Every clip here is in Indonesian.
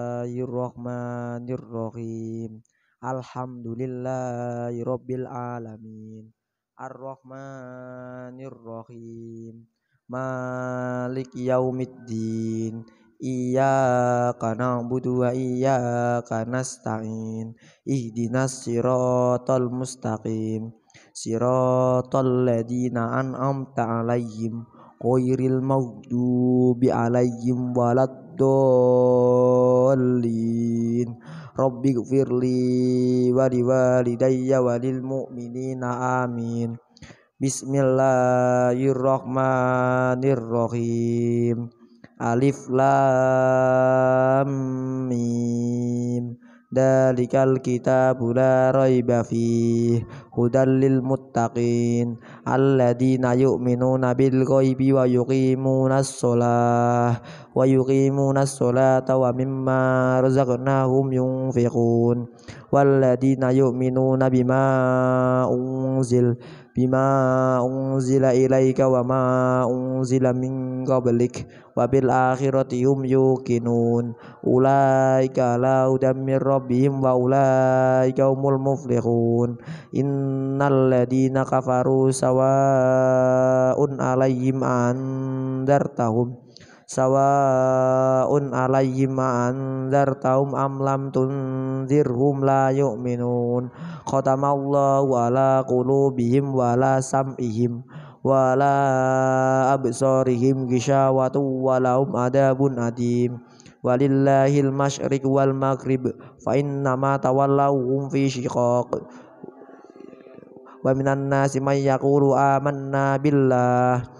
Bismillahirrahmanirrahim. Alhamdulillahirabbil alamin. Arrahmanirrahim. Malik yaumiddin. Iyyaka na'budu wa iyyaka nasta'in. Ihdinas siratal mustaqim. Siratal ladzina an'amta 'alaihim ghairil maghdubi 'alaihim waladdallin dhalin Rabbi gfir li wali daya walil mu'minin amin Bismillahirrahmanirrahim Alif Lam Mim Dalikal kitabu la raiba fih hudal lil muttaqin alladzina yu'minuna bil ghaibi wa yuqimuna shalah wa ma sholata wa mimma razaqnahum yunfiqun walladzina yu'minuna bima bima unzila ilaika wa ma unzila min qablik wa bil akhirati hum yuqinun ulaika la hudam min rabbihim wa ulaika humul muflihun innal ladina kafaru sawaa'un alaihim andartahum sawaun alaihim taum am lam tunzirhum la yu'minun khatamallahu ala qulubihim wa la sam'ihim wa la absarihim gishawatu wa ada bun adim walillahil masyriq wal maghrib fa innama tawallahum fi shiqaq wa minan nasi may yaqulu amanna billah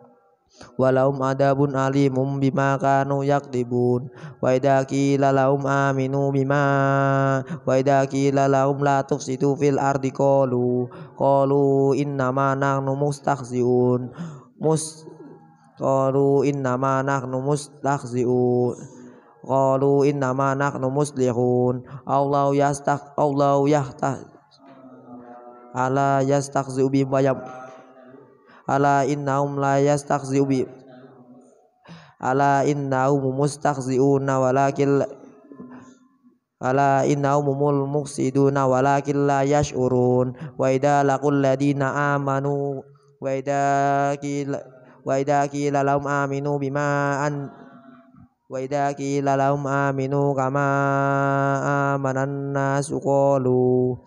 walaum adabun alimum bima kanu yakdibun wa idza qila lahum aminu bima wa idza qila lahum la tufsidu fil ardi qalu qalu innama nahnu mustakhziun mus qalu innama nahnu mustakhziun qalu innama nahnu muslihun Allah yastak Allah yahtah ala yastaqzu bihim wa ala innahum la yastakhzi'u bi ala innahum mustakhzi'una walakin ala mul mufsiduna walakin la yash'urun wa idza laqul ladina amanu wa idza qila wa idza qila lahum aminu bima an wa idza qila lahum aminu kama amanan nasu qalu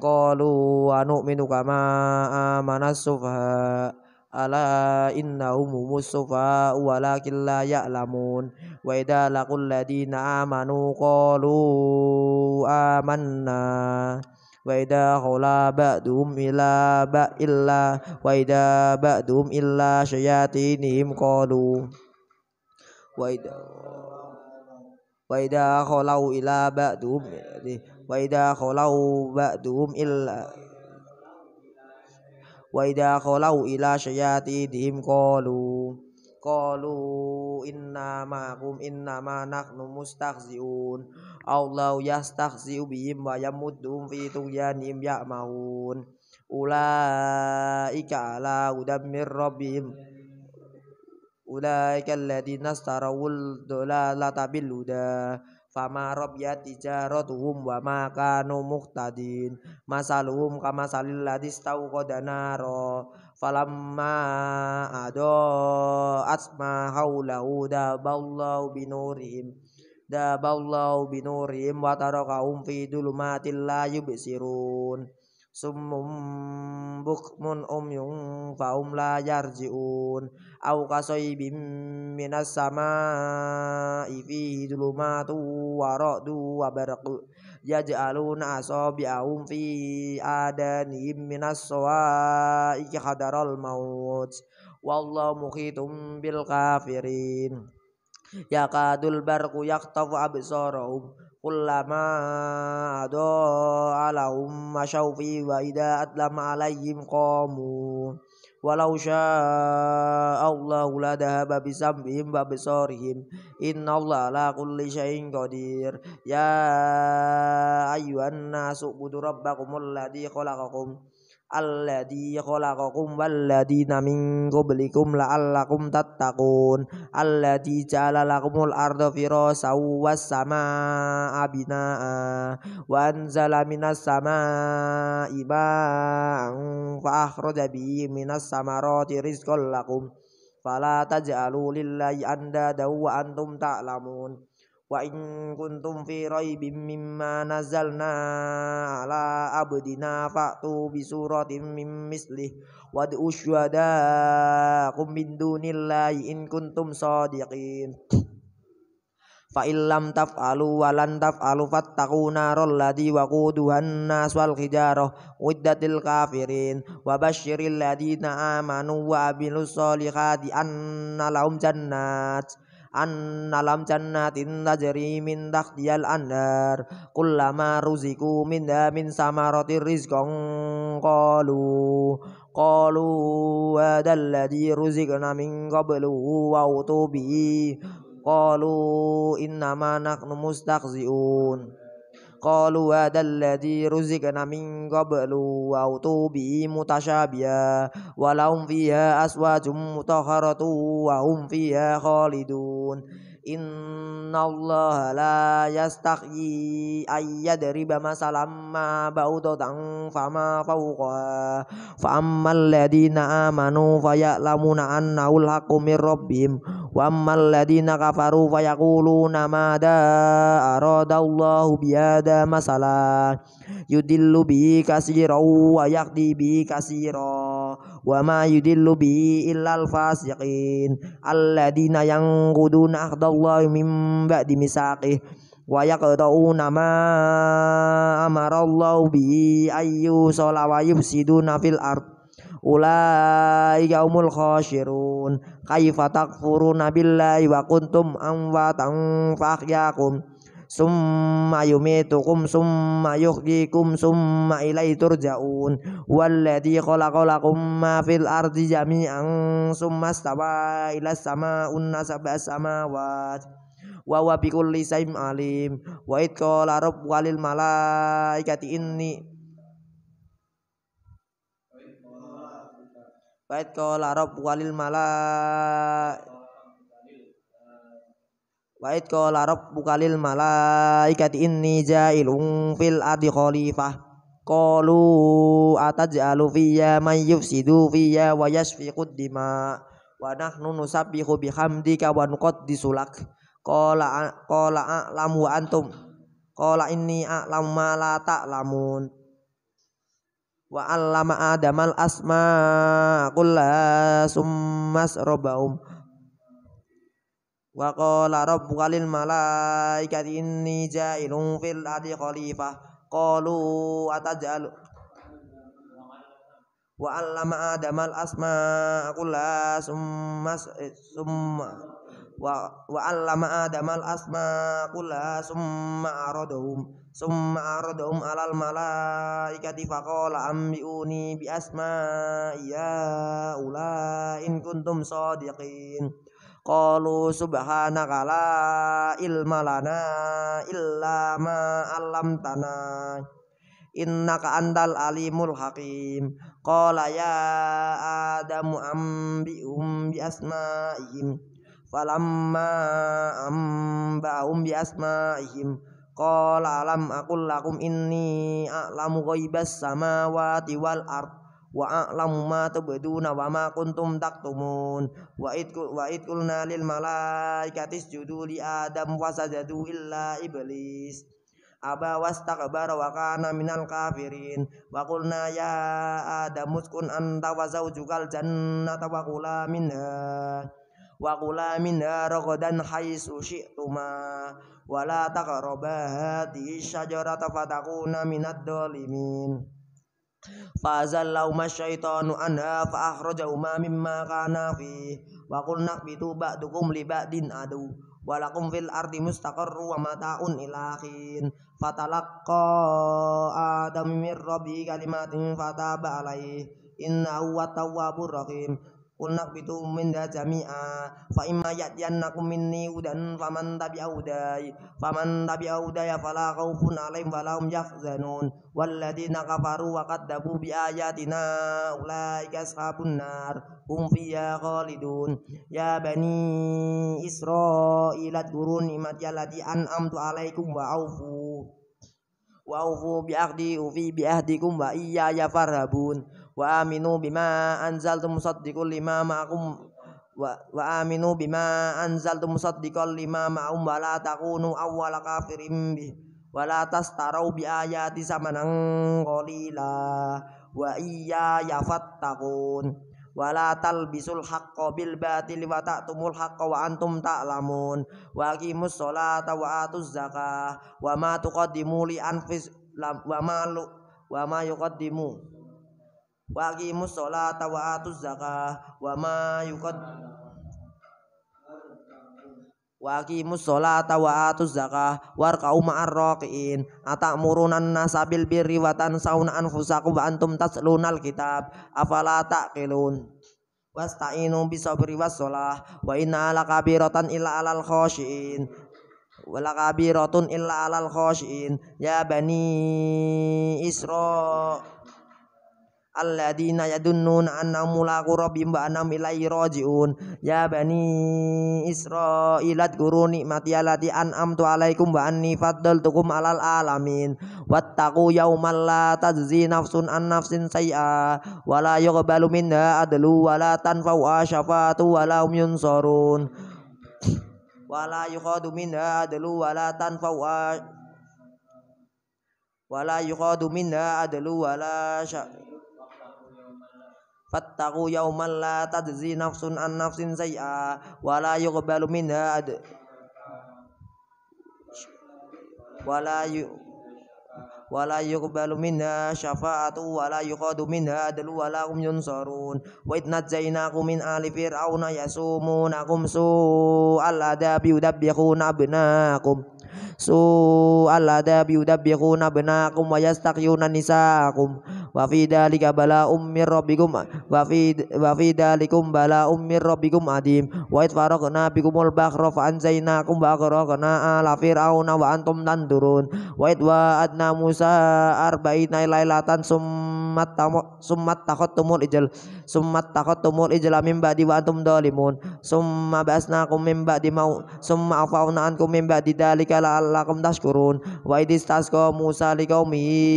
qalu minu kama amanas sufaha ألا إنهم هم الصفاء ولكن لا يعلمون وإذا لقوا الذين آمنوا قالوا آمنا وإذا خلا بعدهم إلى إلا وإذا بعدهم إلا شياطينهم قالوا وإذا وإذا خلوا إلى بعدهم وإذا خلوا بعدهم إلا wa idza khalau ila syayatihim qalu qalu inna hum inna ma nahnu mustahzi'un Allah yastahzi'u bihim wa yamuddum fi tughyanihim ya'mahun ulaika ala hudam mir rabbihim ulaika alladziina astarawul dhalalata bil huda fama rabbiyat tijaratuhum wa maka kanu muhtadin masaluhum kama salil ladzi stawqada nara falamma ado asma haulahu da baulau binurim da binorim binurim wataro kaum fi mati layu besirun summum bukmun umyung faum layar jiun aw kasaybim minas samaa'i fi dhulumatu wa ra'du aluna aso bi aumfi fi adanihim minas iki hadarol maut wallahu mukhitum bil kafirin ya kadul barqu yaqtafu absarahum kullama ado alaum masyaufi wa ida atlam alaihim qamun walau syaa Allah la dahaba bisambihim besor wa bisarihim inna Allah la kulli syai'in qadir ya ayyuhan nasu budu rabbakumul ladhi khalaqakum alladhi khalaqakum walladzina min qablikum la'allakum tattaqun alladhi ja'ala lakumul arda firasan was samaa'a binaa'a wa anzala minas samaa'i ma'an fa akhraja bihi minas samarati rizqan lakum fala taj'alu lillahi andada wa antum ta'lamun ta wa in kuntum fi raibim mimma nazzalna ala abdina fa'tu bi suratin mim mislih wad'u syuhadakum min dunillahi in kuntum sadiqin fa illam taf'alu wa lan taf'alu fattaqu narol ladhi waquduhan nas wal hijarah uddatil kafirin wa basyiril ladina amanu wa amilus an anna jannat annal jannatin tajri min tahtiyal anhar kullama ruziku min min samarati rizqan qalu qalu wa dalladhi ruziqna min qablu wa utubi qalu innama nahnu mustakziun قالوا هذا الذي رزقنا من قبل وأوتوا به متشابيا ولهم فيها أسواج مطهرة وهم فيها خالدون innallaha la yastahyi ayyadriba masalam ma ba'udatan fama fawqa fa ammal ladina amanu fayalamuna anna alhaqqu min rabbihim wa ammal ladina kafaru fayaquluna madza aradallahu biada masala yudillu bi katsiran wa yahdi bi katsiran wa ma yudillu illa al fasiqin alladziina yanquduna ahdallahi mim ba'di misaqih wa yaqta'una ma amarallahu bi ayyu sala wa yufsiduna fil ard Ulai humul khasirun kaifa takfuruna billahi wa kuntum amwatan yakum summa yumitukum summa yuhyikum summa ilaihi turja'un walladzi khalaqalakum ma fil ardi jami'an summa stawa ila sama'un nasaba samawat wa wa kulli saim alim wa id qala rabbuka walil malaikati inni Baik kau qala walil malah Wa id qala rabbuka lil malaikati inni ja'ilun fil ardi khalifah. Qalu ataj'alu fiyya man yufsidu fiyya wa yasfiqud dima wa nahnu nusabbihu bihamdika wa nuqaddisu lak. Qala qala a'lamu wa antum. Qala inni a'lamu ma la ta'lamun. Wa 'allama Adamal asma kulla summas robahum wa qala rabbuka lil malaikati inni ja'ilun fil ardi khalifah qalu atajal wa 'allama adama al asma'a kullaha summa summa wa wa 'allama adama al asma'a kullaha summa aradahum summa aradahum 'alal malaikati faqala ambiuni bi asma'i ya ula in kuntum sadiqin Qalu subhanaka la ilma lana illa ma 'allamtana innaka antal alimul hakim qala ya adamu ambihum bi asmaihim falamma ambahum bi asmaihim qala alam aqul lakum inni a'lamu ghaibas samawati wal ardh wa a'lamu ma tubduna wa ma kuntum taktumun wa id wa id qulna lil malaikati isjudu li adam sajadu illa iblis aba wastakbara wa kana minal kafirin wa qulna ya adam uskun anta wa zawjukal jannata wa kula minha wa kula minha ragadan haitsu syi'tuma wa la taqrabu hadhihi syajarata fatakuna minad dhalimin Fazal lau masyaitanu anha fa akhraja umma mimma wa qulna bitu ba'dukum li adu wa fil ardi mustaqarru wa mata'un ilakin fatalaqa adam kalimatin fataba alaihi innahu huwa rahim kunak bitu minda jami'a fa imma yatiyannakum minni udan faman tabi'a hudai faman tabi'a hudaya fala khaufun alaihim wala hum yahzanun walladzina kafaru wa kadzabu bi ayatina ulaika ashabun nar hum fiha khalidun ya bani israil durun nimat allati an'amtu alaikum wa aufu wa aufu bi ahdi ufi bi ahdikum wa iyya ya farhabun wa aminu bima anzaltu musaddiqul lima ma'akum wa, wa aminu bima anzaltu musaddiqal lima ma'um wa la takunu awwala kafirin bi wa la tastarau bi ayati samanan qalila wa iya yafattakun wa la talbisul haqqo bil batili wa tumul haqqo wa antum ta'lamun wa aqimus sholata wa atuz zakah wa ma tuqaddimu li wa ma wa ma yuqaddimu wa aqimus sholata wa atuz zakah wa ma yuqad wa aqimus sholata wa atuz zakah war qauma arraqin atamuruna nasabil birri wa tansawna anfusakum wa antum taslunal kitab afala taqilun wasta'inu bisabri wassalah wa inna lakabiratan illa alal khashiin wala kabiratun illa alal khashiin ya bani isra alladzina yadunnuna annahum mulaqu rabbihim wa annahum ilaihi raji'un ya bani israil adkuru nikmati allati an'amtu alaikum wa anni faddaltukum alal alamin wattaqu yawman la tajzi nafsun an nafsin say'a wa la yuqbalu minha adlu wa la tanfa'u syafa'atu wa la hum yunsarun wa la yuqadu minha adlu wa la tanfa'u wala yuqadu minha adlu wala sya fattaqu yauman la tajzi nafsun an nafsin say'a wa la yuqbalu minha ad wa la yu wa la yuqbalu minha syafa'atu wa la yuqadu minha adlu wa la hum yunsarun wa idnat zainakum min ali fir'auna yasumunakum su'al adabi yudabbihuna abnakum su'al adabi yudabbiruna abnaakum wa yastaqyuna nisaakum wa fi lika bala min robi wa fi wa fi dhalikum bala'um robi rabbikum adim wa id faraqna bikumul bahra fa anzaynakum wa aghraqna ala na wa antum wajat wa adna wa'adna Musa arba'ina lailatan summat summat tumul ijl summat takhottumul ijla min ba'di wa antum dolimun summa kum mimba di mau summa afawna ankum mimba di dalika ta'ala la'allakum tashkurun wa idis tasqa Musa liqaumihi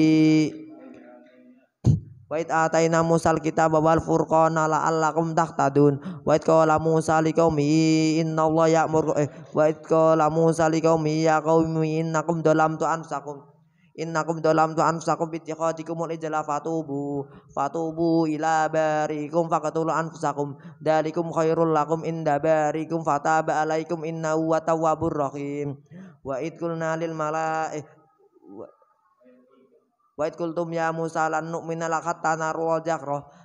Wait ataina Musa alkitab wal furqana la'allakum tahtadun. Wait qala Musa liqaumi innallaha ya'muru eh wait qala Musa liqaumi ya qaumi innakum tuan sakum innakum dalam tu anfusakum bi tiqatikum wal ijla fatubu fatubu ila barikum faqatulu anfusakum dalikum khairul lakum inda barikum fataba alaikum innahu watawwabur rahim wa id nahlil lil malaik wa id qultum ya musa lan nu'mina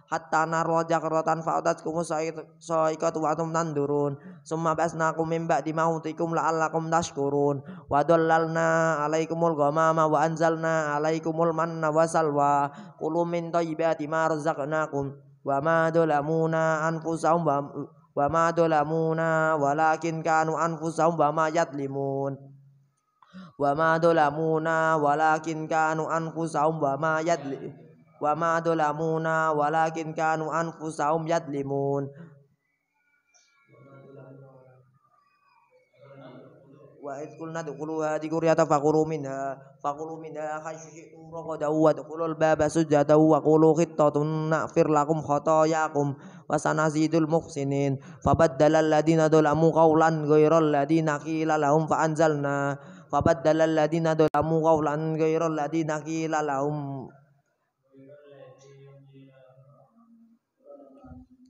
hatta narwa jakratan faudat kumu sa'ikat wa antum tandurun summa basnakum min ba'di mautikum la'allakum tashkurun wa dallalna alaikumul ghamama wa anzalna alaikumul manna wa salwa kulu min tayyibati ma razaqnakum wa ma dolamuna anfusahum wa ma dolamuna walakin kanu anfusahum wa ma yatlimun wa ma dolamuna walakin kanu anfusahum wa ma yatlimun wa ma dolamuna walakin kanu anfusahum yadlimun wa idh qulna dkhulu hadhihi quryata faqulu minha faqulu minha khashi'u raqadaw wa dkhulul baba sujadaw wa qulu khittatun nafir lakum khatayakum wa sanazidul muhsinin fabaddala alladhina dolamu qawlan ghairal ladina qila lahum fa anzalna fabaddala alladhina dolamu qawlan ghairal ladina qila lahum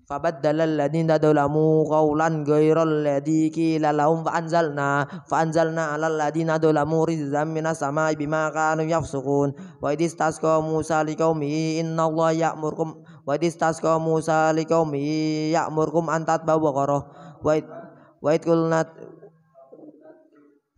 فبدل الذين ظلموا قولا غير الذي قيل لهم فأنزلنا فأنزلنا على الذين ظلموا رجزا من السماء بما كانوا يفسقون وإذ استسقى موسى لقومه إن الله يأمركم وإذ استسقى موسى لقومه يأمركم أن تذبحوا بقرة وإذ قلنا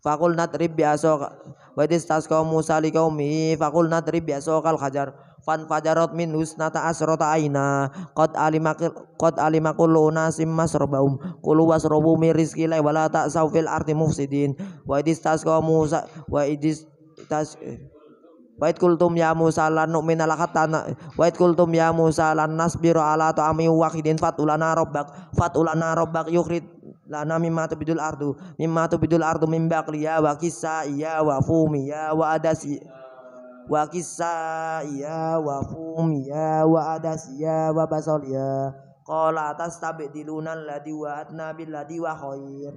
فقلنا اضرب بعصاك وإذ استسقى موسى لقومه فقلنا اضرب بعصاك الحجر fan fajarot min husnata asrota aina qad alima qad alima kullu nasim masrabum kullu wasrubu min rizqi la wala ta saufil ardi mufsidin wa idis tasqa musa wa idis tas Wait kultum ya Musa lan nu'mina laka Wait kultum ya Musa lan nasbiru ala ami wakidin fatulana robbak fatulana robbak yukrit lana mimma tubidul ardu mimma tubidul ardu min baqliya wa kisa ya wa fumi ya wa adasi wa kisaiya wa fumiya wa adasiya wa basoliya qala tastabdiluna alladhi wa adna billadhi wa khair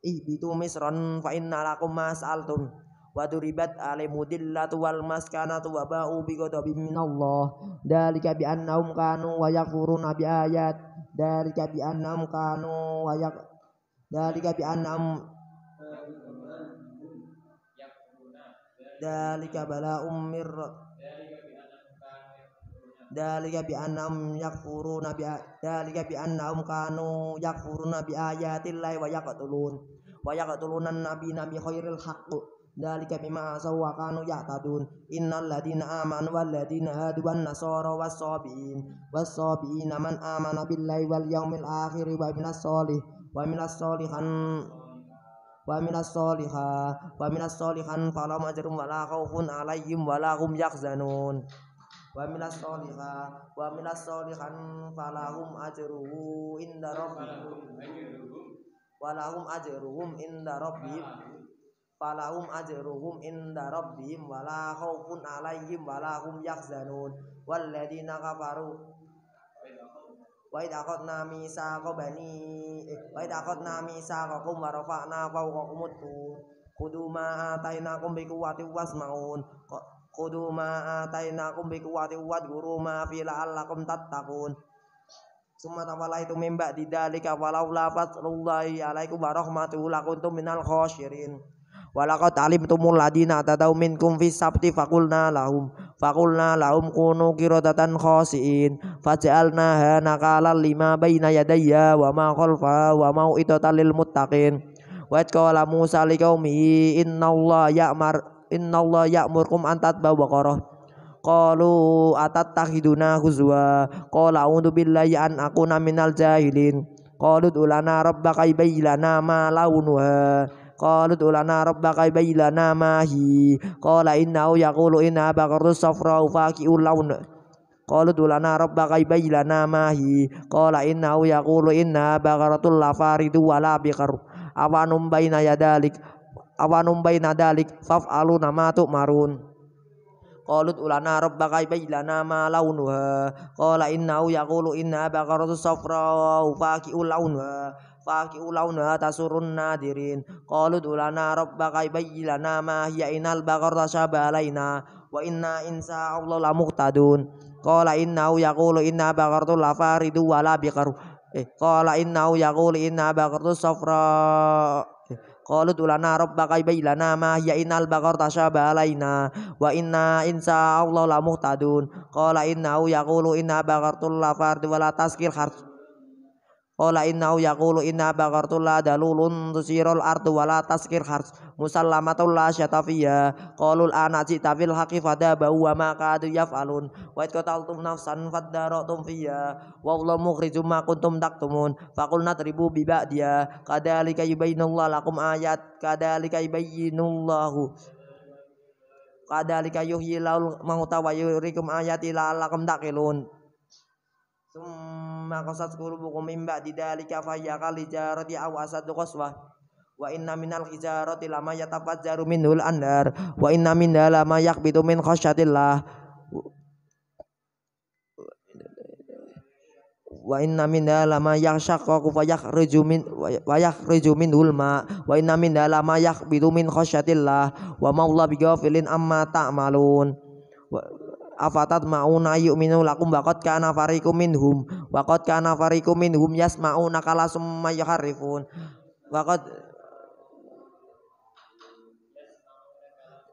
ihbitu misran fa inna lakum mas'altum wa duribat alimudillatu wal maskanatu wa ba'u bi ghadabin minallah dalika bi annahum kanu wa yakfuruna bi ayat dalika bi annahum kanu wa yak dalika bi annahum Dari bala'um mir dalika bi annahum yakfuruna bi dalika bi annahum kanu yakfuruna bi ayatillahi wa yaqtulun wa yaqtuluna nabiyina bi khairil haqq dalika bima asaw wa kanu yahtadun innal ladina amanu wal ladina hadu wan nasara was sabiin was wa minas solih wa minas solihan wa minas solihah wa minas solihan fala majrum wala khaufun alaihim wala hum yahzanun wa minas solihah wa minas solihan falahum ajruhu inda rabbihim hum ajruhum inda rabbihim falahum ajruhum inda rabbihim wala khaufun alaihim wala hum yahzanun walladzina kafaru wa nami qadna misaqa bani wa nami qadna misaqakum wa rafa'na fawqakum tur khudu ma atainakum bi maun, wasma'un khudu ma atainakum bi quwwati wadhkuru ma fi la'allakum tattaqun Summa tawalaitu min ba'di dzalika walaula fadlullahi alaikum wa rahmatuhu lakuntum minal khasyirin walaqad alimtumul ladina tadau minkum fis sabti fakulna lahum Fakulna laum kunu kirodatan khosiin Faja'alnaha nakalan lima bayna yadaya wa ma khalfa wa mau talil muttaqin Wa qala Musa inna Allah ya'mar innallaha ya'murukum an tatbaw baqarah Qalu atattakhiduna huzwa Qala a'udzu billahi an akuna minal jahilin Qalu ulana rabbaka bayi lana ma launuha qalu ulana rabbaka yubayyin lana ma hi qala innahu yaqulu inna baqaru safra faqi'ul lawn Qalu lana rabbaka yubayyin lana ma hi qala innahu yaqulu inna baqaratul la faridu wa la awanum baina yadalik awanum baina dalik alu nama tu marun Qalut ulana rabbaka baylana ma launuha qala innahu yaqulu inna baqaratu safra faqi'ul launuha faki ulauna tasurun nadirin qalu dulana rabbaka bayyilana ma lana inal bakar tasaba ina wa inna insa Allah la muqtadun qala inna yaqulu inna baqartu la faridu wa la biqaru eh qala inna yaqulu inna baqartu safra eh, Qalu tulana rabbaka ibailana ma hiya inal baqar tashaba alaina wa inna insa Allah la muhtadun qala inna yaqulu inna baqartu la fard wa la taskir kharj Qala innahu yaqulu inna baqartu la dalulun tusirul ardu wa la taskir khars musallamatul la syatafiyya qalul ana jita fil haqi fadaba wa ma kadu yaf'alun wa qataltum nafsan faddaratum fiyya wallahu mukhrijum ma kuntum taktumun faqulna tribu bi ba'diya kadzalika yubayyinullahu lakum ayat kadzalika yubayyinullahu kadzalika yuhyi laul mauta yurikum ayati la'allakum taqilun Sum thumma qasat qulubukum min ba'di dhalika fa ya kal hijarati aw asad qaswa wa inna minal hijarati lama yatafajjaru minhul anhar wa inna min lama yaqbidu min khasyatillah wa inna min lama yakhshaqqu fa yakhruju min wa yakhruju min ma wa inna min lama yaqbidu min khasyatillah wa maula bighafilin amma ta'malun ta afatat mauna yu'minu lakum waqad kana fariqum minhum waqad kana fariqum minhum yasma'una kala summa yuharrifun waqad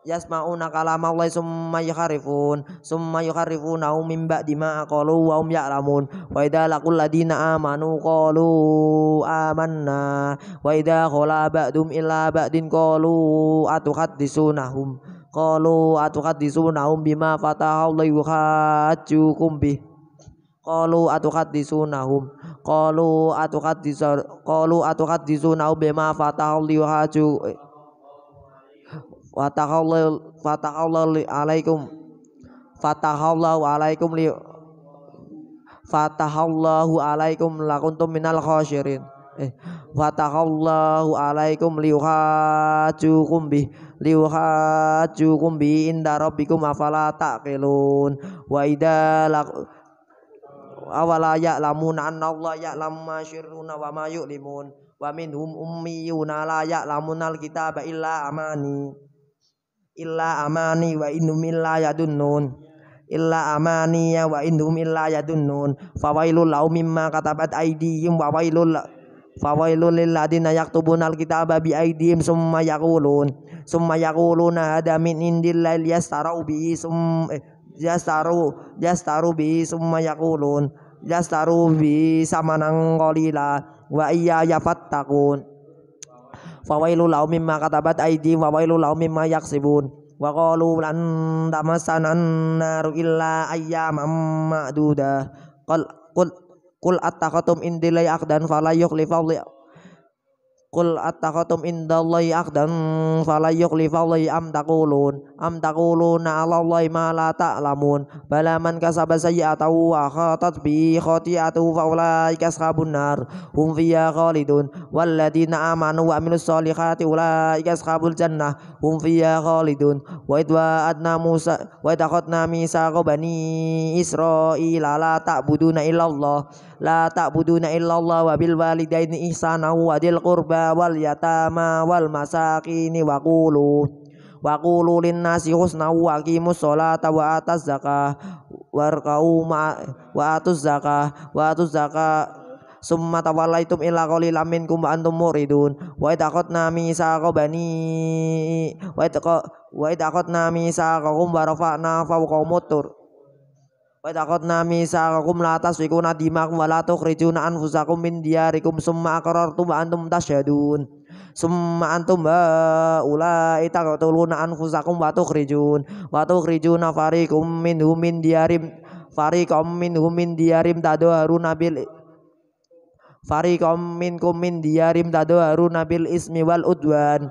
yasma'una kalama Allah summa yuharifun summa sum min ba'di ma qalu wa hum ya'lamun wa idza laqul ladina amanu qalu amanna wa idza khala ba'dum illa ba'din qalu atuhaddisunahum Qalu atuhaddisunahum bima fatahallahu yuhajjukum bih Qalu atuhaddisunahum Qalu atuhaddisar Qalu atuhaddisunahum bima fatahallahu yuhajju Fatahallahu fatahallahu alaikum Allahu alaikum li Fatahallahu alaikum lakuntum minal khasirin. Eh fatahallahu alaikum liuhajukum bih liuhajukum bih inda rabbikum afala taqilun wa laku awala ya'lamun anna Allah ya'lam ma syirruna wa ma yu'limun wa minhum ummiyuna la ya'lamun al illa amani illa amani wa innum illa yadunnun illa amani wa innum illa yadunnun fawailul lau mimma katabat aidihim wa wailul Fawailun lil ladina yaktubuna alkitaba bi aydihim summa yaqulun summa yaquluna hada min indillahi yastarau bi sum eh, yastaru yastaru bi summa yaqulun yastaru bi samanang qalila wa iya yafattakun Fawailu lahum mimma katabat aydihim wa lau mimma yaksibun wa qalu lan tamassana an-naru illa ayyaman ma'duda qul Kul attaqatum indilai akdan fala yukhlifallahu Kul attaqatum indallahi akdan fala yukhlifallahu am taqulun am taquluna 'ala Allahi ma la ta'lamun bala man kasaba sayyi'atan wa khatat bi khati'atu fa ulaika ashabun nar hum fiha khalidun ladina amanu wa amilus solihati ulaika ashabul jannah hum fiha khalidun wa idwa adna Musa wa idakhatna misa bani isra'ila la ta'buduna illallah la ta'buduna illallah wa bil walidaini ihsana wa dil qurba wal yatama wal masakini wa qulu wa qulu lin nasi husna wa aqimus salata wa atuz zakah warqau ma wa atuz zakah wa atuz zakah summa tawallaitum illa qalilan minkum nami antum muridun wa idaqatna misaqa bani wa idaqa wa idaqatna misaqakum wa rafa'na fawqa mutur wa nami sa'akum la tasfikuna dimakum wa la tukhrijuna anfusakum min diyarikum summa aqrartum wa antum tasyhadun summa antum haula'i taqtuluna anfusakum wa tukhrijun wa tukhrijuna fariqum minhum min diyarim fariqum minhum min diyarim tadharuna bil fariqum minkum min diyarim tadharuna runabil ismi wal udwan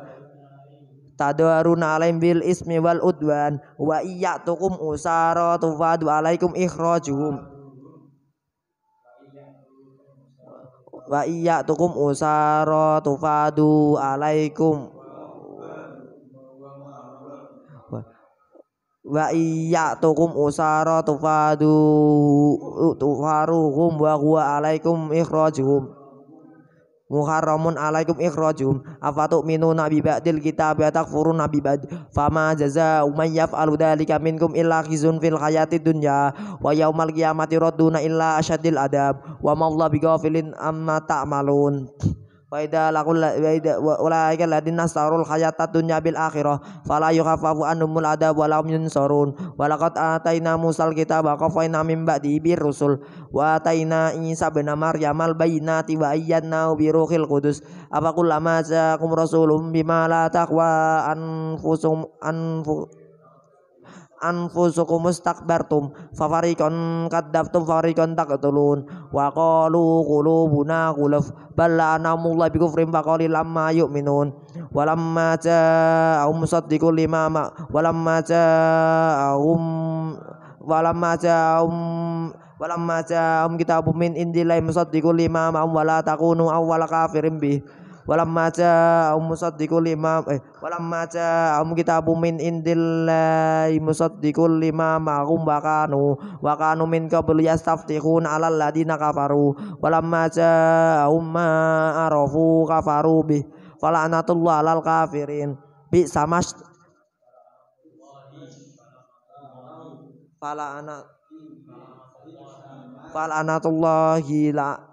tadaruna alaihim bil ismi wal udwan wa tukum usara tufadu alaikum ikhrajuhum wa iya tukum usara tufadu alaikum wa iya iyyatukum usara tufadu tufaruhum wa huwa alaikum ikhrajuhum muharramun alaikum ikhrajum afatu minu nabi ba'dil kitab takfurun nabi ba'd fama jaza man yaf'alu dhalika minkum illa khizun fil hayati dunya wa yaumal qiyamati radduna illa asyadil adab wa ma Allah bighafilin amma ta'malun wa idza laqul wa idza ulaika alladziina sarul hayata dunya bil akhirah fala yukhaffafu al adab wa lahum yunsarun wa laqad ataina musal kitaba qafayna mim ba'di bir rusul wa ataina isa bin maryam al bayyinati wa ayyana bi ruhil qudus apa kullama ja'akum rasulun bima la taqwa anfusum anfu anfusukum mustakbartum fafarikon kadzabtum fafarikon taqtulun wa qalu qulubuna qulaf bal la'anamullahi bikufrim faqali lamma yu'minun wa lamma ja'ahum musaddiqul lima ma wa lamma ja'ahum wa lamma um wa lamma um kitabum min indillahi musaddiqul lima ma wa la takunu awwala kafirin bih walamma ja'ahum dikul lima eh walamma kita bumin min indillahi dikul lima ma'hum bakanu kanu wa kanu min qablu yastaftiqun 'alal ladina kafaru walam ja'ahum ma arafu kafaru bih falanatullah 'alal kafirin bi samas fala anak fal anatullahi la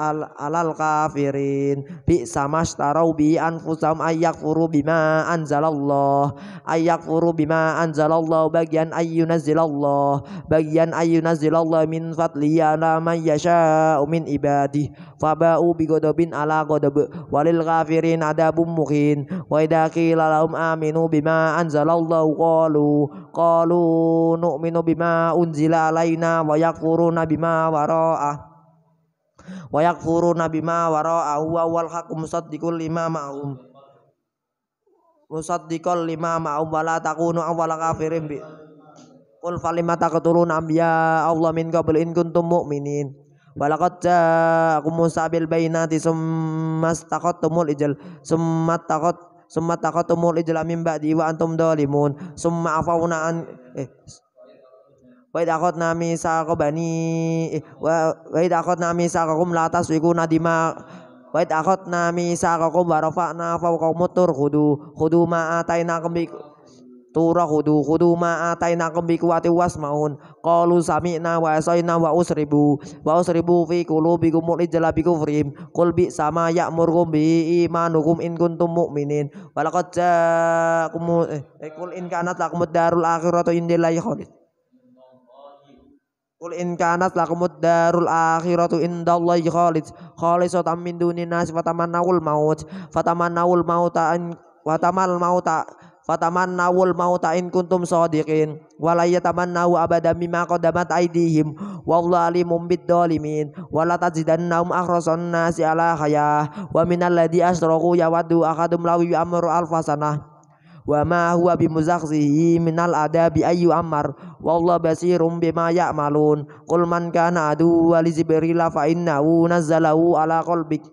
al alal kafirin bi sama starau bi anfusam ayak furu bima anzalallah ayak furu bima anzalallah bagian ayyunazilallah bagian ayyunazilallah min fatliya nama yasha umin ibadi fabau bi godobin ala godob walil kafirin ada bumukin wa idaki lalum aminu bima anzalallahu qalu qalu nu'minu bima unzila alaina wa yakfuruna bima wara'ah wayak furu wa ma bima awa wal musad dikul lima musad dikul lima maum wala takunu awala kafirin bi kul falima taqtulun ya Allah min qabl in kuntum mu'minin Walaqad ja'akum Musa bil takot tumul ijel semat takot semat takot tumul ijel min ba'di wa antum dolimun summa afawna an eh Wa akot nami mitsaqa bani wa nami idh akhadna mitsaqakum la tasfikuna nadima wa nami akhadna mitsaqakum wa rafa'na fawqakum tur khudu khudu ma atainakum bi tura khudu khudu ma atainakum bi quwwati wasmaun qalu sami'na wa asaina wa usribu wa usribu fi qulubikum ijla bi qul bi sama ya'murukum bi imanukum in kuntum mu'minin walaqad ja'akum eh, eh qul in kanat lakum darul akhiratu indillahi khalid Kul in kanat lakumud darul akhiratu Allahi khalid khalisatan min dunin fataman fatamannawul maut fatamannawul mauta an fatamal mauta fatamannawul mauta in kuntum sadiqin taman yatamannahu abada mima kodamat aidihim wallahu alimum bidzalimin wala naum akhrasan nasi ala khayah wa minalladhi asraku yawadu akadum lawi amru alfasanah wa ma huwa bimuzakhzihi minal adabi ayyu ammar wallahu basirum bima ya'malun qul man kana adu wa li jibril fa innahu nazzalahu ala qalbik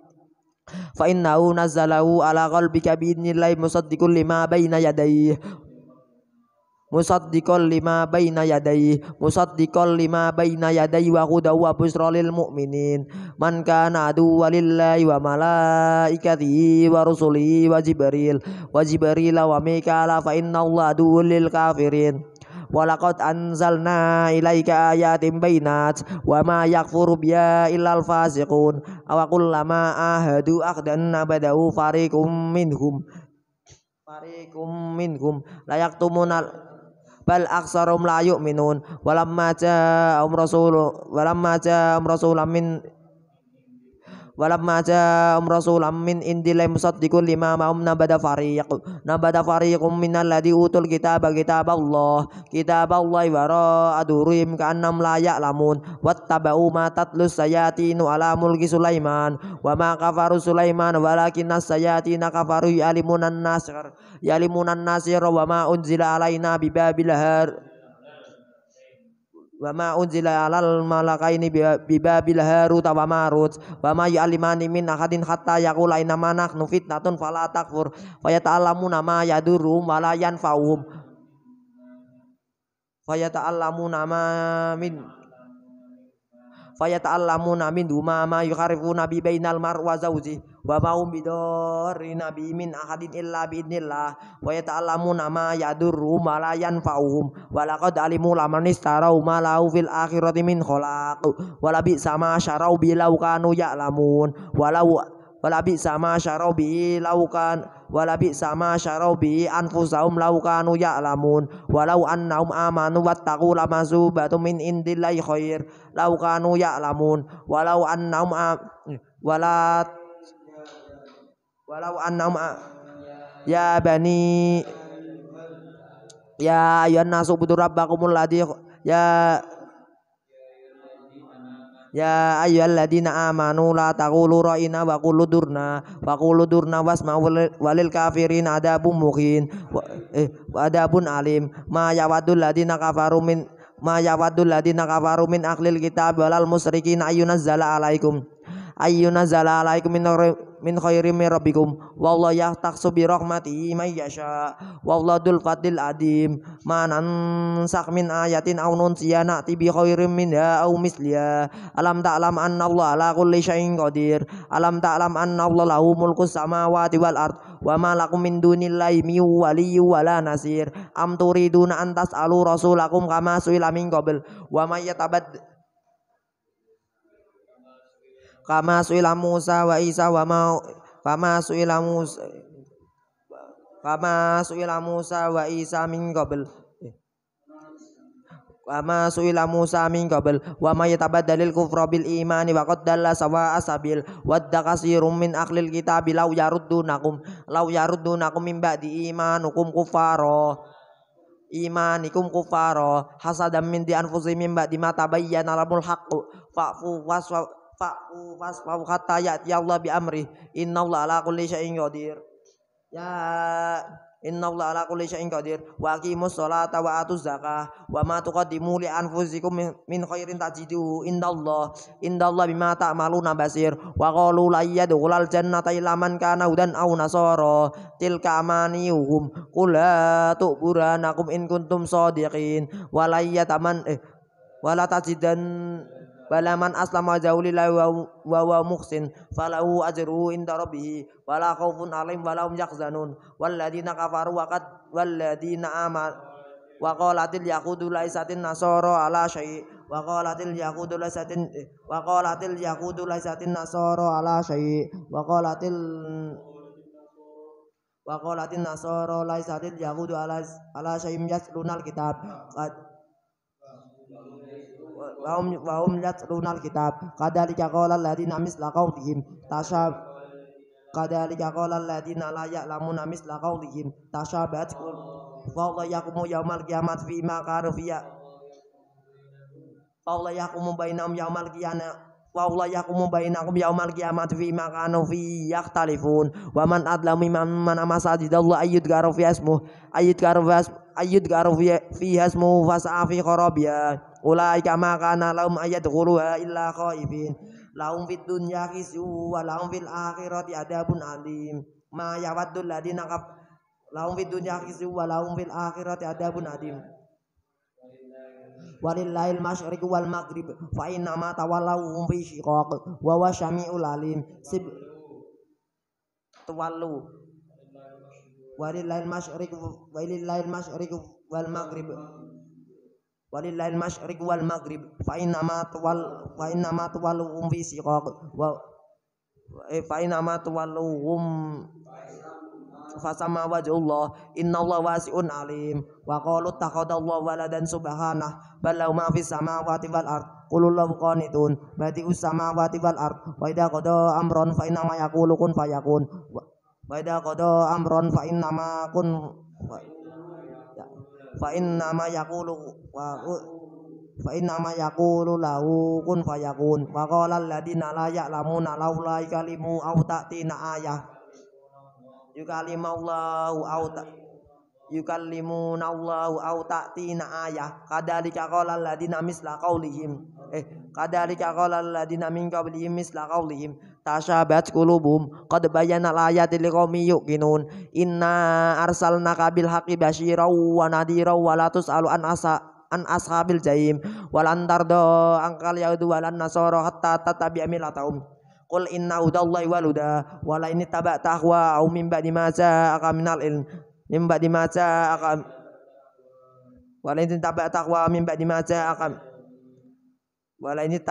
fa innahu nazzalahu ala qalbika bi idnillahi musaddiqun lima bayna yadayhi musaddiqal lima baina yadai musaddiqal lima baina yadai wa hudaw wa busra lil mu'minin man kana adu walillahi wa malaikati wa rusuli wa jibril wa jibril wa mikaela fa inna allaha adu lil kafirin Walakot anzalna ilaika ayatim bainat wa ma yakfuru biya illal fasiqun aw kullama ahadu akhdan abadahu fariqum minhum fariqum minhum layak tumunal bal aksarum la yu'minun walamma um rasul walamma um rasulam min walamma um rasulam min sot musaddiqun lima ma'um nabada fariq nabada fariqum minal ladhi utul kitab kitab Allah kitab Allah wara adurim ka'annam layak lamun wattaba'u ma tatlus sayatinu ala mulki Sulaiman wa ma kafaru Sulaiman walakinnas sayatina kafaru ya'limunan nasir ya'limunan nasir wa ma unzila alaina bibabil har wa ma unzila alal malakaini bibabil harut wa marut wa ma yu'allimani min ahadin hatta yaqula innama nahnu fitnatun fala takfur wa yata'allamuna ma yadurum wa la yanfa'uhum fa yata'allamuna ma min fa yata'allamuna min duma ma yukharifuna bi bainal mar wa wa ma hum bidarrina min ahadin illa bi idznillah wa yata'lamuna ma yadurru ma la yanfa'uhum wa laqad alimu laman istarau ma lahu fil akhirati min khalaq wa la bi sama syarau bilau kanu ya'lamun walau wala bi sama syarau bi laukan wala bi sama syarau bi anfusahum laukanu ya'lamun walau annahum amanu wattaqu lamazubatun min indillahi khair laukanu ya'lamun walau annahum wala walau annahum ah. ya bani ya ayyuhan nasu budu rabbakumul ladzi ya Ya ayyuhalladzina amanu la taqulu ra'ina wa qulu durna wa qulu durna wasma walil kafirin adabun muhin wa, eh adabun alim ma yawadul ladzina kafaru min ma yawadul ladzina kafaru min ahlil kitab walal musyrikin ayyunazzala alaikum ayyunazzala alaikum min min khairi min rabbikum wallahu yahtaksu bi rahmatihi may yasha dul fadil adim man ansakh min ayatin aw nunsiya na'ti bi khairim minha aw misliha alam ta'lam anna Allah ala kulli syai'in qadir alam ta'lam anna Allah lahu mulku samawati wal ard wa ma lakum min dunillahi min waliyyu wala nasir am turiduna an tas'alu rasulakum kama su'ila min qabl wa may yatabad kama suila Musa wa Isa wa ma kama suila Musa kama suila Musa wa Isa min qabl Wama suila Musa min qabl wa ma yatabaddalil kufra bil imani wa qad dalla sawa asabil wadda dakasirum min ahlil kitab law yaruddunakum law yaruddunakum min ba'di imanukum kufara imanikum kufara hasadam min di anfusihim min ba'di ma tabayyana rabul haqq fa'fu waswa fa'u fasfa'u hatta ya'ti Allah bi amri Allah ala kulli syai'in qadir ya Allah ala kulli syai'in qadir wa aqimus sholata wa atuz zakah wa ma tuqaddimu li anfusikum min khairin tajidu inna Allah bima ta'maluna basir wa qalu la yadkhulal jannata illa man kana hudan aw nasara tilka amaniyuhum qul la tu'buranakum in kuntum shadiqin wa la yataman eh wala tajidan bala man aslama jaulillahi wa wa muhsin falahu ajruhu inda rabbih wala khaufun alaihim wala hum yahzanun walladzina kafaru wa qad walladzina wa qalatil yaqudu laisatin nasara ala syai wa qalatil yaqudu laisatin wa qalatil laisatin nasara ala syai wa qalatil wa laisatin nasara laisatil ala ala syai yaslunal kitab وهم وهم يتلون الكتاب كذلك قال الذين مثل قولهم تشابه كذلك قال الذين لا يعلمون مثل قولهم تشابهت فالله يقوم يوم القيامة فيما كانوا فيها فالله يقوم بينهم يوم القيامة Waula yakumu bainakum yaumal qiyamati fi ma kanu fi yakhtalifun wa man adlamu mimman masajidallah ayyud garu fi ismu ayyud garu fi ayyud garu fi hasmu fasa'a ulaika ma kana lahum ayadkhuluha illa khaifin lahum fid dunya khizyu wa lahum fil akhirati adabun alim ma yawaddu ladina kaf lahum fid dunya khizyu wa lahum fil akhirati adabun alim walillahil masyriq wal maghrib fa inna ma tawallahum fi shiqaq wa wa syami'ul alim Sib... tawallu walillahil masyriq walillahil masyriq wal maghrib walillahil lain masyriq wal maghrib fa inna ma tuwal fa inna ma tuwalluhum fi siqaq wa eh, fa inna ma fa fasama wajhullah innallaha wasi'un alim wa qalu takhadallahu waladan subhanah bal lahu ma fi samawati wal ard qulullahu qanitun badi'us samawati wal ard wa idza qada amron fa inna ma yaqulu kun fayakun wa idza qada amron fa inna ma kun fa inna ma yaqulu wa fa inna ma yaqulu lahu kun fayakun fa qala alladziina la ya'lamuna laula kalimu au ta'tina ayah au ta yukallimuna Allahu au ta'tina ayah kadzalika qala alladziina misla qaulihim eh kadzalika qala alladziina min qablihim misla qaulihim tasyabat qulubum qad bayyana al-ayati liqaumin yuqinun inna arsalnaka bil haqqi basyiran wa nadhiran wa la tus'alu an asa an ashabil jaim wal antardo angkal yaudu wal nasoro hatta tatabi'a milataum Qul inna hudallahi wal waluda. wa ini in tabata au min ba'di ma ja'aka minal ilm min ba'di ma ja'aka wala ini tabak tahwa min ba'di ma ja'aka wala ini in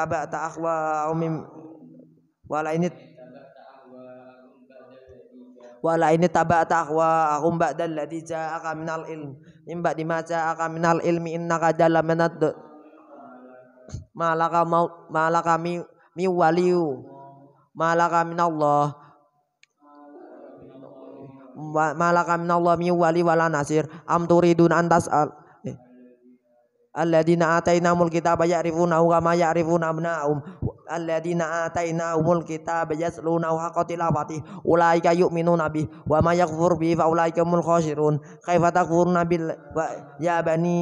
au min wala ini wala ini tabata ahwa ahum ba'dal ladzi ja'aka minal ilm min ba'di ma ja'aka minal ilmi innaka jalla minad malaka maut malaka mi mi waliyu malaka minallah malaka minallah mi wali wala nasir am turidun antas al eh. alladzina atainamul kitaba ya'rifunahu kama ya'rifuna abna'ahum alladzina atainahumul kitab yasluna wa qatilawati ulaika yu'minuna bih wa may yakfur bi fa ulaika mul khasirun kaifa takfuruna bil ya bani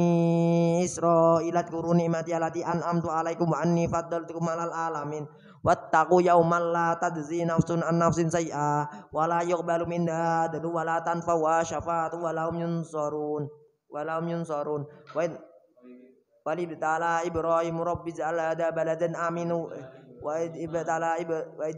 israil kuruni mati allati an'amtu alaikum wa anni faddaltukum alal alamin wattaqu yawman la tadzi nafsun an nafsin say'a wa la yuqbalu minha adlu wa tanfa wa syafa'atu wa la sorun yunsarun wa la وإذ ابتلى إبراهيم رب اجعل هذا بلدا آمنا وإذ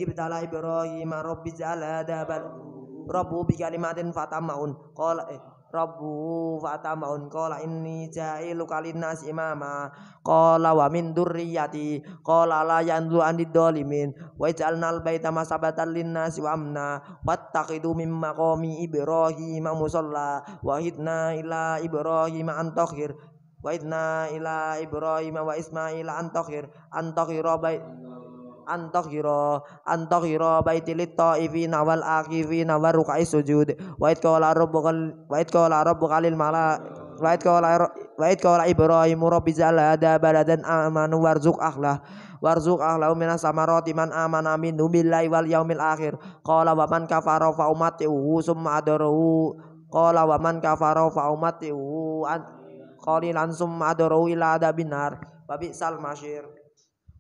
ابتلى إبراهيم رب اجعل هذا بلدا Rabbu bi kalimatin fatamaun qala eh, Rabbu fatamaun qala inni ja'ilu kalinnas imama qala wa min durriyati qala la yanzu andi dolimin wa ij'alnal baita masabatan linnasi wa amna wattaqidu min maqami ibrahim musalla wa hidna ila ibrahim an tahir wa idna ila ibrahim wa ismail antakhir antakhir bait antakhir antakhir bait lit taifin wal aqifin wa ruk'i sujud wa id qala rabbuka wa id qala rabbuka lil mala wa id qala wa id qala ibrahim rabbi zal hada baladan amanu warzuq akhlah warzuq ahlahu minas samarati man amana minhu billahi wal yaumil akhir qala wa man kafara fa ummatuhu summa adaruhu qala wa man kafara fa ummatuhu qalilan summa adaru ila ada nar babi bi'sal masyir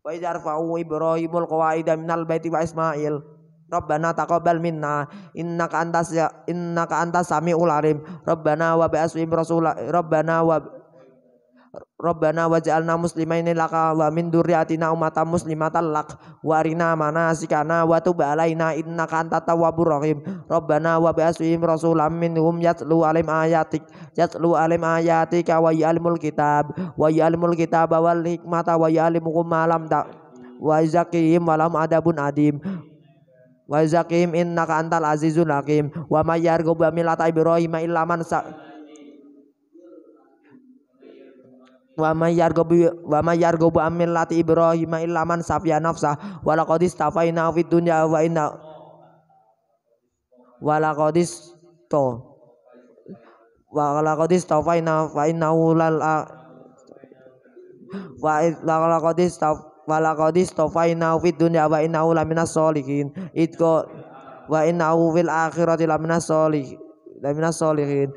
wa idarfa'u ibrahimul qawaida minal baiti wa ismail Rabbana taqabbal minna innaka antas ya, innaka antas samiul alim Rabbana wa asmi rasul Rabbana wa Rabbana waj'alna muslimaini laka wa min dzurriyyatina ummatan muslimatan lak warina manasikana wa tub alaina innaka antat tawwabur rahim Rabbana wa bi'asihim rasulam minhum yatlu alim ayatik yatlu alim ayatika wa ya'lamul kitab wa ya'lamul kitab wal hikmata wa ya'lamukum ma lam ta wa zakihim wa lam adabun adim wa zakihim innaka antal azizul hakim wa may yarghabu millata ibrahim illa man sa' wa may yarghabu wa may yarghabu amil lati ibrahim illa man safiya nafsah wa laqad istafaina fid dunya wa inna wa laqad to wa laqad istafaina fa inna ulal wa laqad istaf wa laqad istafaina fid dunya wa inna ulamina minas solihin itko wa inna fil akhirati laminas solihin laminas solihin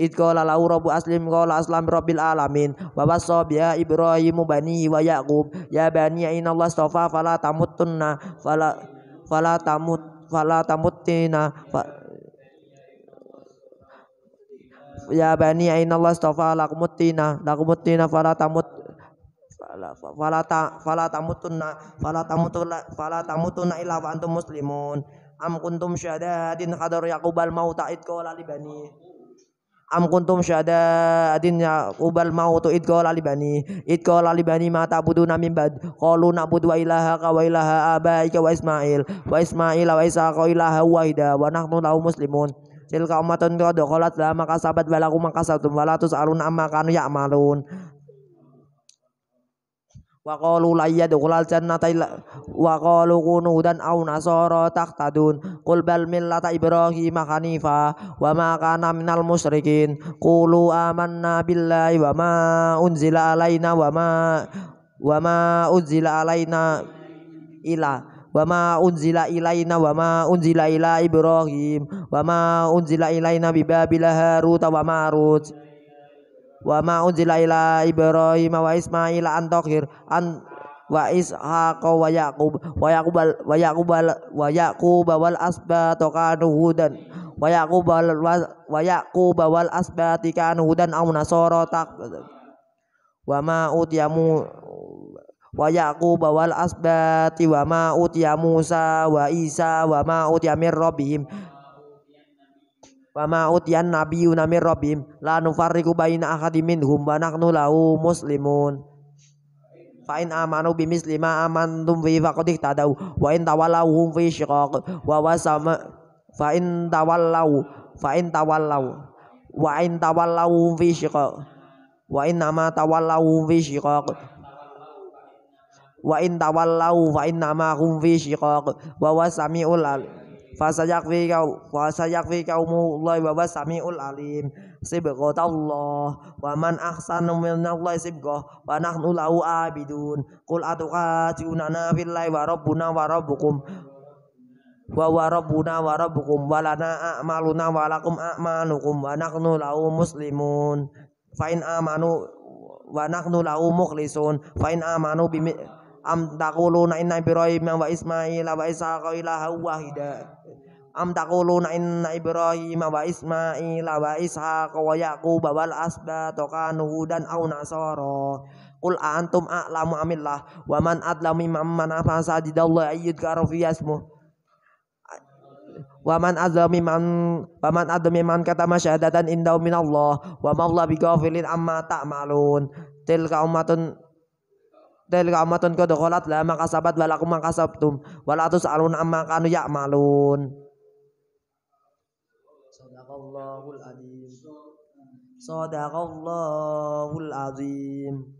id qala lahu rabbu aslim qala aslam rabbil alamin wa wasa biha ibrahimu bani wa yaqub ya bani inna allah astafa fala tamutunna fala fala tamut fala tamutina fa, ya bani aina Allah astafa lakumutina lakumutina fala tamut fala ta fala tamutunna fala tamutunna fala tamutunna illa wa antum muslimun am kuntum syahadatin hadar yaqubal mauta id qala li am kuntum syada adin ya ubal mautu id qala li bani id qala li bani ma ta'buduna min bad qalu na'budu wa ilaha ka wa ilaha abaika wa ismail wa ismail wa isa ka ilaha wahida wa nahnu lahu muslimun tilka ummatun qad qalat la makasabat wa kum kasabtum wa la tus'alun amma kanu ya'malun Wakolulaiya la yadkhul al jannata dan au nasara taqtadun qul bal millata ibrahim hanifa wa ma kana minal musyrikin qulu amanna billahi wa unzila alaina wama wama unzila alaina ila Wama unzila ilaina wama unzila ilai ibrahim Wama unzila ilaina biba babil harut marut wa ma unzila ila ibrahim wa ismail an takhir an wa ishaq wa yaqub wa yaqub wa yaqub wa yaqub wal asbat kanu hudan wa yaqub wa yaqub wal asbat kanu hudan aw nasara tak wa ma utiyamu wa yaqub wal asbati wa ma utiya musa wa isa wa ma utiya rabbihim Fama Utian nabiyuna namir Robim la nufarriqu baina ahadin minhum wa nahnu lahu muslimun. Fa in amanu bimisli ma amantum bi faqad ihtadaw wa in tawallawhum fi shiqaq wa wasama fa in tawallaw fa wa'in tawallaw wa in tawallawhum fi shiqaq wa in nama tawalau fi shiqaq wa in tawallaw fa in nama hum fi shiqaq wa wasami ulal fasayakfi kau fasayakfi kaumullah wa samiul alim Allah wa man ahsanu minallahi sibghah wa nahnu lahu abidun qul atuqatiluna billahi wa rabbuna wa rabbukum wa wa rabbuna wa rabbukum wa lana a'maluna wa lakum a'malukum wa nahnu lahu muslimun fa in amanu wa nahnu lahu mukhlisun fa in amanu bi am taquluna inna ibrahim wa ismail wa ishaqa ilaha wahida am taquluna inna ibrahim wa ismail wa ishaqa wa yaqub wal asbata kanu hudan aw nasara Qul antum a'lamu amillah wa man adlamu mimman afasa sajidallahu Waman karafi yasmuh wa azami man wa man man kata masyhadatan dan minallah wa ma Allah bighafilin amma ta'malun tilka ummatun Tilka ummatun qad khalat laha ma kasabat wa lakum ma kasabtum wa la tusalun amma kanu ya'malun. Sadaqallahul azim. Sadaqallahul azim.